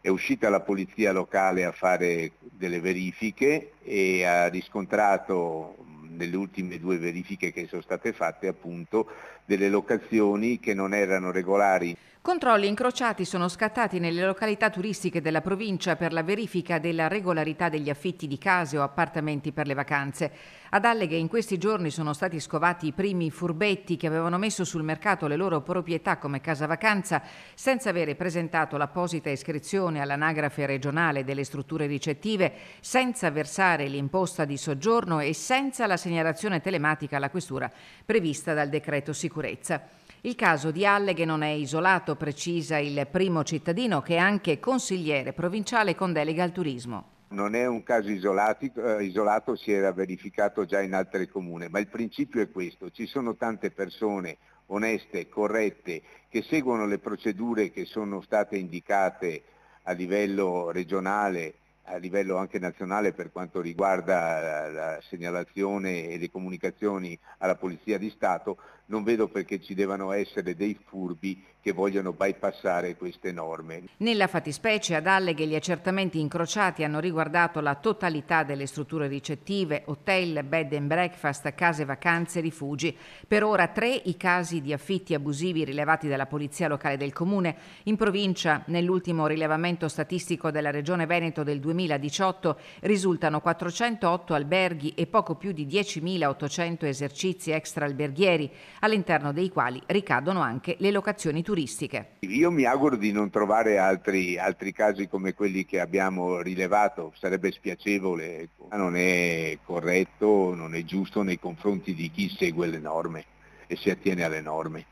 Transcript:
è uscita la polizia locale a fare delle verifiche e ha riscontrato nelle ultime due verifiche che sono state fatte appunto delle locazioni che non erano regolari. Controlli incrociati sono scattati nelle località turistiche della provincia per la verifica della regolarità degli affitti di case o appartamenti per le vacanze. Ad Alleghe in questi giorni sono stati scovati i primi furbetti che avevano messo sul mercato le loro proprietà come casa vacanza senza avere presentato l'apposita iscrizione all'anagrafe regionale delle strutture ricettive, senza versare l'imposta di soggiorno e senza la segnalazione telematica alla questura prevista dal decreto sicurezza. Il caso di Alleghe non è isolato, precisa il primo cittadino che è anche consigliere provinciale con delega al turismo. Non è un caso isolato, eh, isolato, si era verificato già in altre comune, ma il principio è questo, ci sono tante persone oneste, corrette, che seguono le procedure che sono state indicate a livello regionale a livello anche nazionale per quanto riguarda la segnalazione e le comunicazioni alla Polizia di Stato, non vedo perché ci devono essere dei furbi che vogliono bypassare queste norme. Nella fattispecie ad Alleghe gli accertamenti incrociati hanno riguardato la totalità delle strutture ricettive, hotel, bed and breakfast, case vacanze, rifugi. Per ora tre i casi di affitti abusivi rilevati dalla Polizia locale del Comune. In provincia, nell'ultimo rilevamento statistico della Regione Veneto del 2020, 2018 risultano 408 alberghi e poco più di 10.800 esercizi extraalberghieri, all'interno dei quali ricadono anche le locazioni turistiche. Io mi auguro di non trovare altri, altri casi come quelli che abbiamo rilevato, sarebbe spiacevole, ecco. non è corretto, non è giusto nei confronti di chi segue le norme e si attiene alle norme.